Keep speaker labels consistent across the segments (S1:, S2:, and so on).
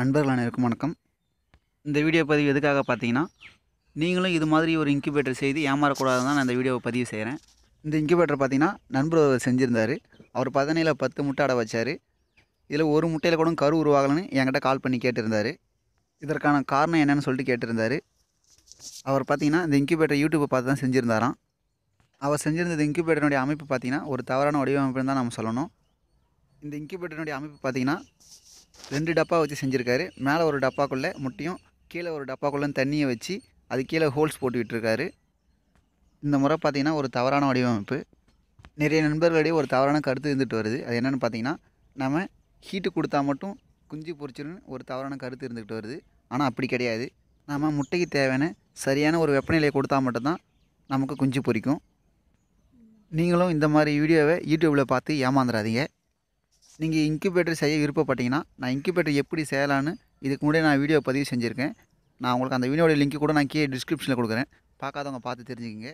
S1: நண்பர்கள் அனைவருக்கும் வணக்கம் இந்த வீடியோ பதிவு எதுக்காக பார்த்தீங்கன்னா நீங்களும் இது மாதிரி ஒரு இன்குபேட்டர் செய்து ஏமாறக்கூடாது தான் நான் இந்த வீடியோவை பதிவு செய்கிறேன் இந்த இன்குபேட்டர் பார்த்தீங்கன்னா நண்பர் அவர் செஞ்சுருந்தார் அவர் பதனையில் பத்து முட்டை அடை வச்சார் இதில் ஒரு முட்டையில் கூட கரு உருவாகலன்னு என்கிட்ட கால் பண்ணி கேட்டிருந்தார் இதற்கான காரணம் என்னென்னு சொல்லிட்டு கேட்டிருந்தார் அவர் பார்த்தீங்கன்னா இந்த இன்குபேட்டர் யூடியூப்பை பார்த்து தான் செஞ்சுருந்தாராம் அவர் செஞ்சிருந்த இன்குபேட்டருடைய அமைப்பு பார்த்திங்கன்னா ஒரு தவறான வடிவமைப்புன்னு தான் நம்ம சொல்லணும் இந்த இன்குபேட்டருடைய அமைப்பு பார்த்திங்கன்னா ரெண்டு டப்பா வச்சு செஞ்சுருக்காரு மேலே ஒரு டப்பாக்குள்ளே முட்டையும் கீழே ஒரு டப்பாக்குள்ளே தண்ணியை வச்சு அது கீழே ஹோல்ஸ் போட்டு விட்டுருக்காரு இந்த முறை பார்த்திங்கன்னா ஒரு தவறான வடிவமைப்பு நிறைய நண்பர்களிடையே ஒரு தவறான கருத்து இருந்துட்டு வருது அது என்னென்னு பார்த்தீங்கன்னா நம்ம ஹீட்டு கொடுத்தா மட்டும் குஞ்சு பொறிச்சிருன்னு ஒரு தவறான கருத்து இருந்துக்கிட்டு வருது ஆனால் அப்படி கிடையாது நம்ம முட்டைக்கு தேவையான சரியான ஒரு வெப்பநிலையை கொடுத்தா மட்டும்தான் நமக்கு குஞ்சு பொறிக்கும் நீங்களும் இந்த மாதிரி வீடியோவை யூடியூப்பில் பார்த்து ஏமாந்துடாதீங்க நீங்கள் இன்குபேட்டர் செய்ய விருப்பப்பட்டீங்கன்னா நான் இன்குபேட்டர் எப்படி செய்யலான்னு இதுக்கு முன்னாடி நான் வீடியோ பதிவு செஞ்சுருக்கேன் நான் உங்களுக்கு அந்த வீடியோடைய லிங்க் கூட நான் கீழே டிஸ்கிரிப்ஷனில் கொடுக்குறேன் பார்க்காதவங்க பார்த்து தெரிஞ்சுக்கிங்க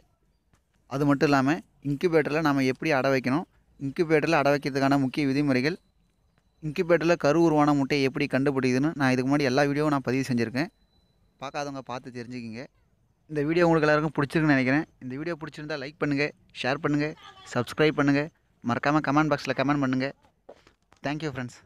S1: அது மட்டும் இல்லாமல் இன்குபேட்டரில் நம்ம எப்படி அடை வைக்கணும் இன்குபேட்டரில் அடை வைக்கிறதுக்கான முக்கிய விதிமுறைகள் இன்குபேட்டரில் கரு உருவான முட்டையை எப்படி கண்டுபிடிக்குதுன்னு நான் இதுக்கு முன்னாடி எல்லா வீடியோவும் நான் பதிவு செஞ்சுருக்கேன் பார்க்காதவங்க பார்த்து தெரிஞ்சுக்கிங்க இந்த வீடியோ உங்களுக்கு எல்லாருக்கும் பிடிச்சிருக்குன்னு நினைக்கிறேன் இந்த வீடியோ பிடிச்சிருந்தால் லைக் பண்ணுங்கள் ஷேர் பண்ணுங்கள் சப்ஸ்கிரைப் பண்ணுங்கள் மறக்காமல் கமெண்ட் பாக்ஸில் கமெண்ட் பண்ணுங்கள் థ్యాంక్ యూ ఫ్రెండ్స్